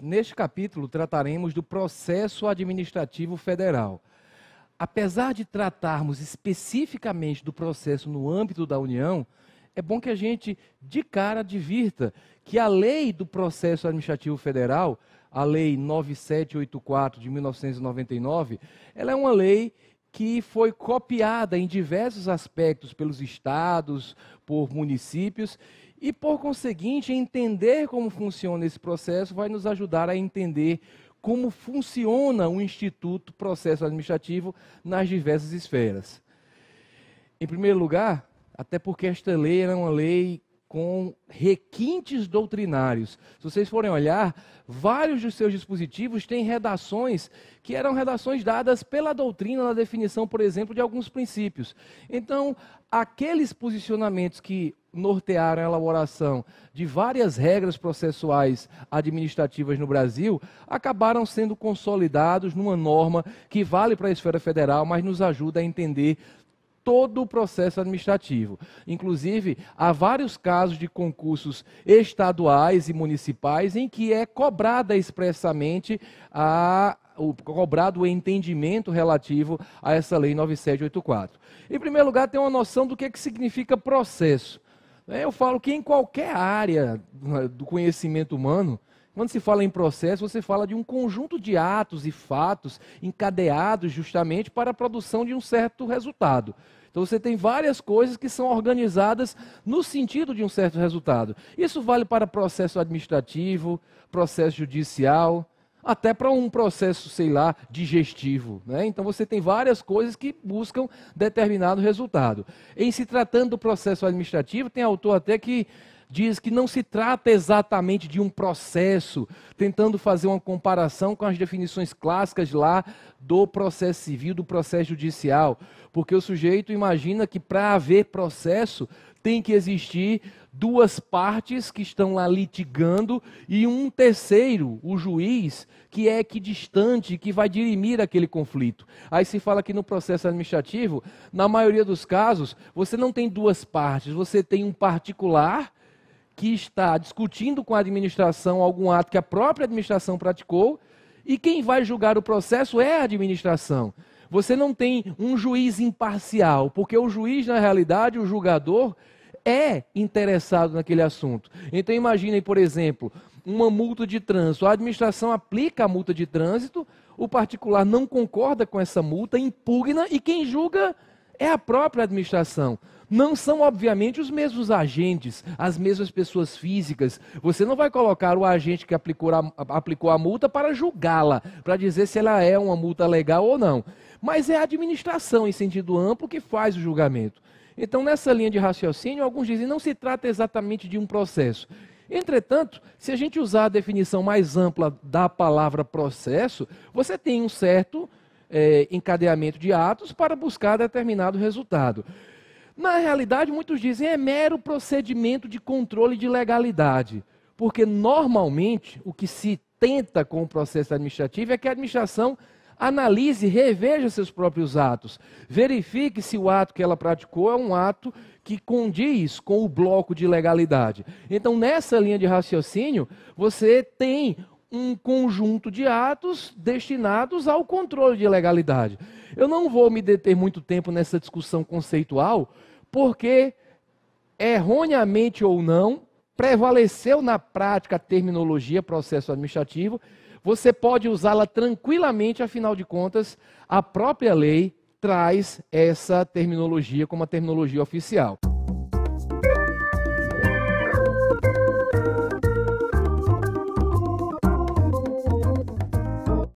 Neste capítulo, trataremos do processo administrativo federal. Apesar de tratarmos especificamente do processo no âmbito da União, é bom que a gente, de cara, divirta que a lei do processo administrativo federal, a Lei 9784 de 1999, ela é uma lei que foi copiada em diversos aspectos pelos estados, por municípios, e por conseguinte, entender como funciona esse processo vai nos ajudar a entender como funciona o Instituto Processo Administrativo nas diversas esferas. Em primeiro lugar, até porque esta lei era uma lei com requintes doutrinários. Se vocês forem olhar, vários dos seus dispositivos têm redações que eram redações dadas pela doutrina na definição, por exemplo, de alguns princípios. Então, aqueles posicionamentos que nortearam a elaboração de várias regras processuais administrativas no Brasil acabaram sendo consolidados numa norma que vale para a esfera federal, mas nos ajuda a entender todo o processo administrativo. Inclusive, há vários casos de concursos estaduais e municipais em que é cobrada expressamente a o, cobrado o entendimento relativo a essa lei 9784. Em primeiro lugar, tem uma noção do que, é que significa processo. Eu falo que em qualquer área do conhecimento humano, quando se fala em processo, você fala de um conjunto de atos e fatos encadeados justamente para a produção de um certo resultado. Então você tem várias coisas que são organizadas no sentido de um certo resultado. Isso vale para processo administrativo, processo judicial, até para um processo, sei lá, digestivo. Né? Então você tem várias coisas que buscam determinado resultado. Em se tratando do processo administrativo, tem autor até que diz que não se trata exatamente de um processo, tentando fazer uma comparação com as definições clássicas lá do processo civil, do processo judicial, porque o sujeito imagina que para haver processo tem que existir duas partes que estão lá litigando e um terceiro, o juiz, que é equidistante, que vai dirimir aquele conflito. Aí se fala que no processo administrativo, na maioria dos casos, você não tem duas partes, você tem um particular que está discutindo com a administração algum ato que a própria administração praticou, e quem vai julgar o processo é a administração. Você não tem um juiz imparcial, porque o juiz, na realidade, o julgador, é interessado naquele assunto. Então, imaginem, por exemplo, uma multa de trânsito. A administração aplica a multa de trânsito, o particular não concorda com essa multa, impugna, e quem julga é a própria administração. Não são, obviamente, os mesmos agentes, as mesmas pessoas físicas. Você não vai colocar o agente que aplicou a, aplicou a multa para julgá-la, para dizer se ela é uma multa legal ou não. Mas é a administração, em sentido amplo, que faz o julgamento. Então, nessa linha de raciocínio, alguns dizem não se trata exatamente de um processo. Entretanto, se a gente usar a definição mais ampla da palavra processo, você tem um certo é, encadeamento de atos para buscar determinado resultado. Na realidade, muitos dizem é mero procedimento de controle de legalidade, porque normalmente o que se tenta com o processo administrativo é que a administração analise, reveja seus próprios atos, verifique se o ato que ela praticou é um ato que condiz com o bloco de legalidade. Então, nessa linha de raciocínio, você tem um conjunto de atos destinados ao controle de legalidade. Eu não vou me deter muito tempo nessa discussão conceitual, porque, erroneamente ou não, prevaleceu na prática a terminologia processo administrativo. Você pode usá-la tranquilamente, afinal de contas, a própria lei traz essa terminologia como a terminologia oficial.